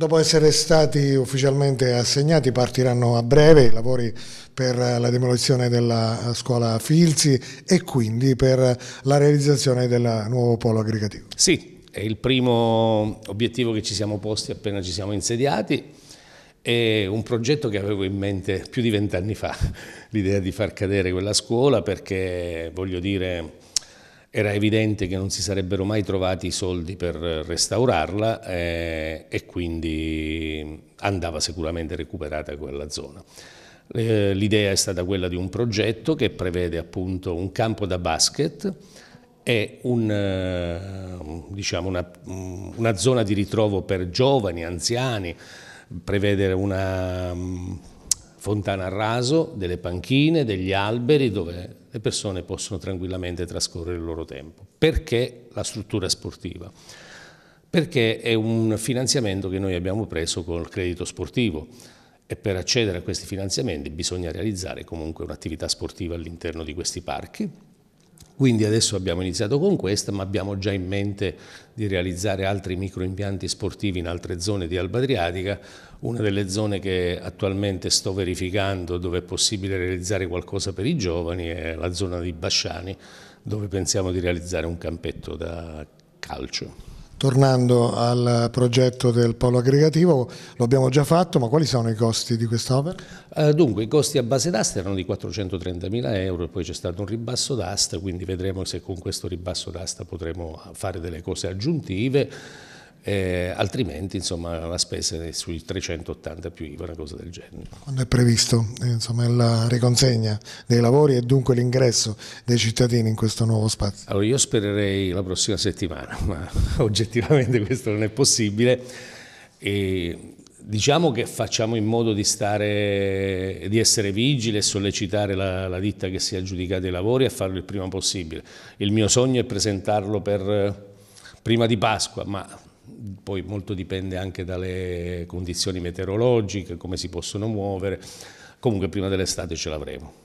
Dopo essere stati ufficialmente assegnati partiranno a breve i lavori per la demolizione della scuola Filzi e quindi per la realizzazione del nuovo polo aggregativo. Sì, è il primo obiettivo che ci siamo posti appena ci siamo insediati, è un progetto che avevo in mente più di vent'anni fa, l'idea di far cadere quella scuola perché voglio dire era evidente che non si sarebbero mai trovati i soldi per restaurarla eh, e quindi andava sicuramente recuperata quella zona. L'idea è stata quella di un progetto che prevede appunto un campo da basket e un, eh, diciamo una, una zona di ritrovo per giovani, anziani, prevedere una fontana a raso, delle panchine, degli alberi dove le persone possono tranquillamente trascorrere il loro tempo. Perché la struttura sportiva? Perché è un finanziamento che noi abbiamo preso col credito sportivo e per accedere a questi finanziamenti bisogna realizzare comunque un'attività sportiva all'interno di questi parchi quindi adesso abbiamo iniziato con questa, ma abbiamo già in mente di realizzare altri microimpianti sportivi in altre zone di Alba Adriatica, una delle zone che attualmente sto verificando dove è possibile realizzare qualcosa per i giovani è la zona di Basciani, dove pensiamo di realizzare un campetto da calcio. Tornando al progetto del polo aggregativo, lo abbiamo già fatto, ma quali sono i costi di quest'opera? Eh, dunque, i costi a base d'asta erano di 430.000 euro e poi c'è stato un ribasso d'asta, quindi vedremo se con questo ribasso d'asta potremo fare delle cose aggiuntive eh, altrimenti insomma, la spesa è sui 380 più IVA, una cosa del genere. Quando è previsto eh, insomma, la riconsegna dei lavori e dunque l'ingresso dei cittadini in questo nuovo spazio? Allora io spererei la prossima settimana, ma oggettivamente questo non è possibile. E diciamo che facciamo in modo di, stare, di essere vigili e sollecitare la, la ditta che si è aggiudicata i lavori a farlo il prima possibile. Il mio sogno è presentarlo per, eh, prima di Pasqua, ma poi molto dipende anche dalle condizioni meteorologiche, come si possono muovere, comunque prima dell'estate ce l'avremo.